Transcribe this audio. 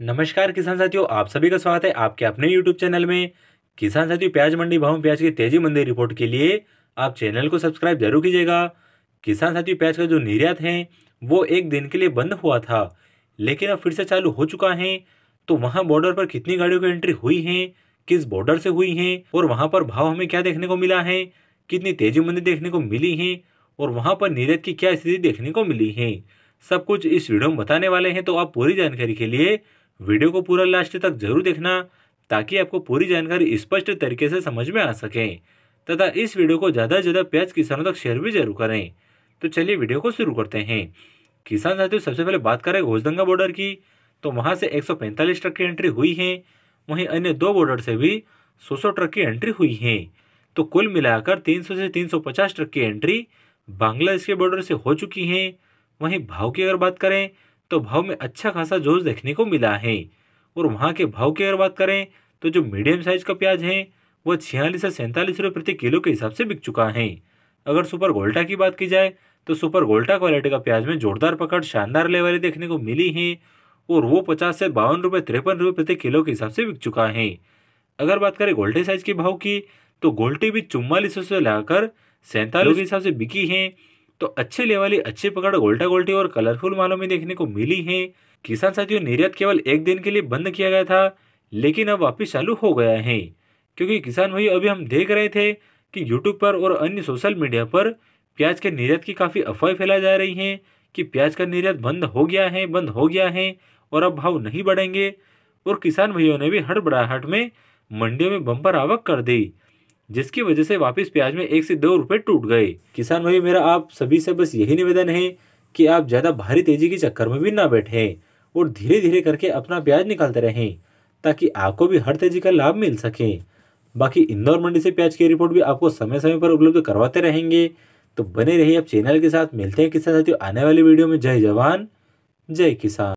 नमस्कार किसान साथियों आप सभी का स्वागत है आपके अपने यूट्यूब चैनल में किसान साथियों प्याज मंडी भाव प्याज की तेजी मंदी रिपोर्ट के लिए आप चैनल को सब्सक्राइब जरूर कीजिएगा किसान साथियों प्याज का जो निर्यात है वो एक दिन के लिए बंद हुआ था लेकिन अब फिर से चालू हो चुका है तो वहाँ बॉर्डर पर कितनी गाड़ियों की एंट्री हुई है किस बॉर्डर से हुई है और वहाँ पर भाव हमें क्या देखने को मिला है कितनी तेजी मंदी देखने को मिली है और वहाँ पर निर्यात की क्या स्थिति देखने को मिली है सब कुछ इस वीडियो में बताने वाले हैं तो आप पूरी जानकारी के लिए वीडियो को पूरा लास्ट तक जरूर देखना ताकि आपको पूरी जानकारी स्पष्ट तरीके से समझ में आ सके तथा इस वीडियो को ज़्यादा से ज़्यादा प्याज किसानों तक शेयर भी जरूर करें तो चलिए वीडियो को शुरू करते हैं किसान साथियों सबसे पहले बात करें घोषदंगा बॉर्डर की तो वहाँ से 145 ट्रक की एंट्री हुई है वहीं अन्य दो बॉर्डर से भी सौ ट्रक की एंट्री हुई है तो कुल मिलाकर 300 से 350 ट्रक की एंट्री बांग्लादेश के बॉर्डर से हो चुकी है वहीं भाव की अगर बात करें तो भाव में अच्छा खासा जोश देखने को मिला है और वहाँ के भाव की अगर बात करें तो जो मीडियम साइज का प्याज है वह छियालीस से सैंतालीस रुपये प्रति किलो के हिसाब से बिक चुका है अगर सुपर गोल्टा की बात की जाए तो सुपर गोल्टा क्वालिटी का प्याज में जोरदार पकड़ शानदार लेवल देखने को मिली है और वो पचास से बावन रुपये तिरपन रुपये प्रति किलो के हिसाब से बिक चुका है अगर बात करें गोल्टे साइज के भाव की तो गोल्टे भी चुम्बालीस से लाकर सैंतालीस के हिसाब से बिकी है तो अच्छे लेवाली अच्छी पकड़ उल्टा गोल्टी और कलरफुल मालों में देखने को मिली है किसान साथियों निर्यात केवल एक दिन के लिए बंद किया गया था लेकिन अब वापिस चालू हो गया है क्योंकि किसान भाई अभी हम देख रहे थे कि यूट्यूब पर और अन्य सोशल मीडिया पर प्याज के निर्यात की काफ़ी अफवाह फैलाई जा रही है कि प्याज का निर्यात बंद हो गया है बंद हो गया है और अब भाव नहीं बढ़ेंगे और किसान भाइयों ने भी हड़बड़ाहट में मंडियों में बम्पर आवक कर दी जिसकी वजह से वापस प्याज में एक से दो रुपए टूट गए किसान भाई मेरा आप सभी से बस यही निवेदन है कि आप ज़्यादा भारी तेजी के चक्कर में भी ना बैठे और धीरे धीरे करके अपना प्याज निकालते रहें ताकि आपको भी हर तेजी का लाभ मिल सके बाकी इंदौर मंडी से प्याज की रिपोर्ट भी आपको समय समय पर उपलब्ध करवाते रहेंगे तो बने रहिए आप चैनल के साथ मिलते हैं किसान साथियों आने वाली वीडियो में जय जवान जय किसान